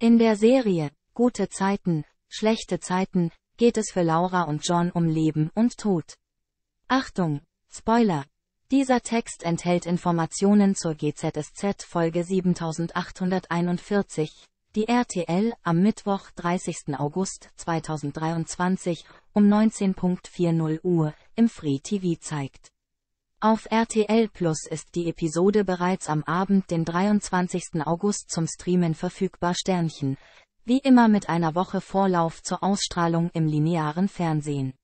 In der Serie Gute Zeiten, schlechte Zeiten geht es für Laura und John um Leben und Tod. Achtung, Spoiler. Dieser Text enthält Informationen zur GZSZ Folge 7841, die RTL am Mittwoch 30. August 2023 um 19.40 Uhr im Free TV zeigt. Auf RTL Plus ist die Episode bereits am Abend den 23. August zum Streamen verfügbar Sternchen, wie immer mit einer Woche Vorlauf zur Ausstrahlung im linearen Fernsehen.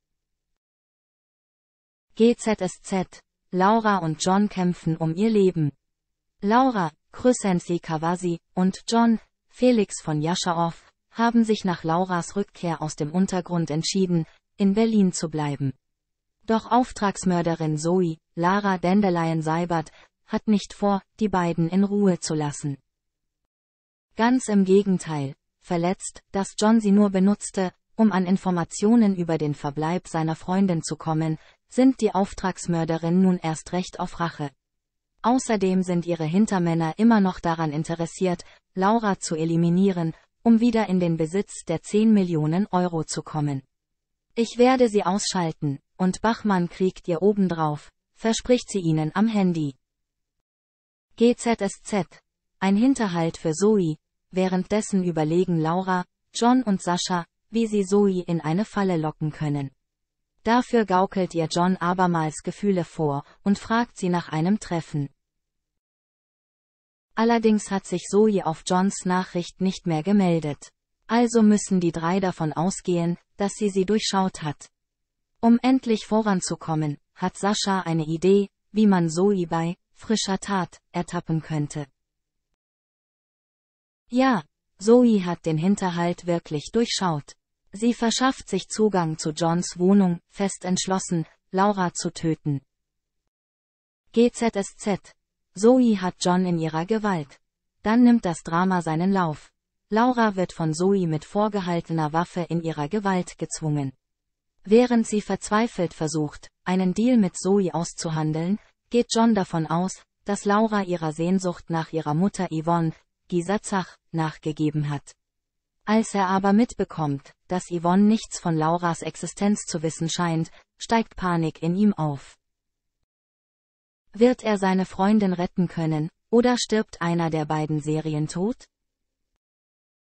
GZSZ. Laura und John kämpfen um ihr Leben. Laura, Chrysanthi Kawasi, und John, Felix von Jaschaow, haben sich nach Lauras Rückkehr aus dem Untergrund entschieden, in Berlin zu bleiben. Doch Auftragsmörderin Zoe, Lara Dandelion Seibert, hat nicht vor, die beiden in Ruhe zu lassen. Ganz im Gegenteil, verletzt, dass John sie nur benutzte, um an Informationen über den Verbleib seiner Freundin zu kommen, sind die Auftragsmörderin nun erst recht auf Rache. Außerdem sind ihre Hintermänner immer noch daran interessiert, Laura zu eliminieren, um wieder in den Besitz der 10 Millionen Euro zu kommen. Ich werde sie ausschalten, und Bachmann kriegt ihr obendrauf, verspricht sie ihnen am Handy. GZSZ. Ein Hinterhalt für Zoe, währenddessen überlegen Laura, John und Sascha, wie sie Zoe in eine Falle locken können. Dafür gaukelt ihr John abermals Gefühle vor und fragt sie nach einem Treffen. Allerdings hat sich Zoe auf Johns Nachricht nicht mehr gemeldet. Also müssen die drei davon ausgehen, dass sie sie durchschaut hat. Um endlich voranzukommen, hat Sascha eine Idee, wie man Zoe bei frischer Tat ertappen könnte. Ja, Zoe hat den Hinterhalt wirklich durchschaut. Sie verschafft sich Zugang zu Johns Wohnung, fest entschlossen, Laura zu töten. GZSZ. Zoe hat John in ihrer Gewalt. Dann nimmt das Drama seinen Lauf. Laura wird von Zoe mit vorgehaltener Waffe in ihrer Gewalt gezwungen. Während sie verzweifelt versucht, einen Deal mit Zoe auszuhandeln, geht John davon aus, dass Laura ihrer Sehnsucht nach ihrer Mutter Yvonne, Gisatzach, nachgegeben hat. Als er aber mitbekommt, dass Yvonne nichts von Lauras Existenz zu wissen scheint, steigt Panik in ihm auf. Wird er seine Freundin retten können, oder stirbt einer der beiden Serien tot?